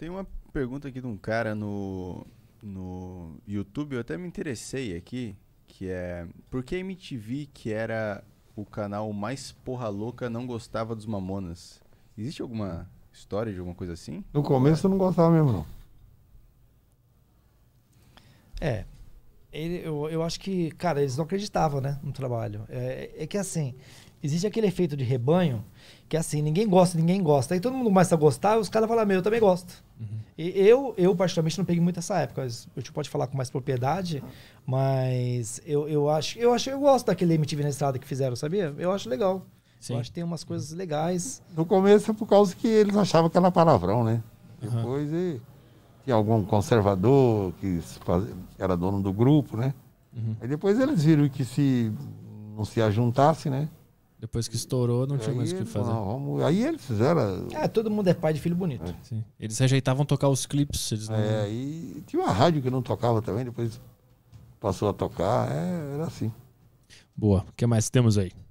Tem uma pergunta aqui de um cara no, no YouTube, eu até me interessei aqui, que é por que a MTV, que era o canal mais porra louca, não gostava dos Mamonas? Existe alguma história de alguma coisa assim? No começo eu não gostava mesmo, não. É, ele, eu, eu acho que, cara, eles não acreditavam, né, no trabalho. É, é que assim, existe aquele efeito de rebanho que assim, ninguém gosta, ninguém gosta. Aí todo mundo começa a gostar os caras falam, ah, meu, eu também gosto. Uhum. E eu, eu, particularmente, não peguei muito essa época. Eu te pode falar com mais propriedade, mas eu, eu acho, eu acho, eu gosto daquele MTV na estrada que fizeram, sabia? Eu acho legal. Sim. Eu acho que tem umas coisas legais. No começo é por causa que eles achavam que era palavrão, né? Depois e tinha algum conservador que era dono do grupo, né? Uhum. Aí depois eles viram que se não se ajuntasse, né? Depois que estourou, não aí tinha mais o que fazer. Não, vamos... Aí eles fizeram. É, todo mundo é pai de filho bonito. É. Eles rejeitavam tocar os clipes. Eles não... É, e tinha uma rádio que não tocava também, depois passou a tocar. É, era assim. Boa. O que mais temos aí?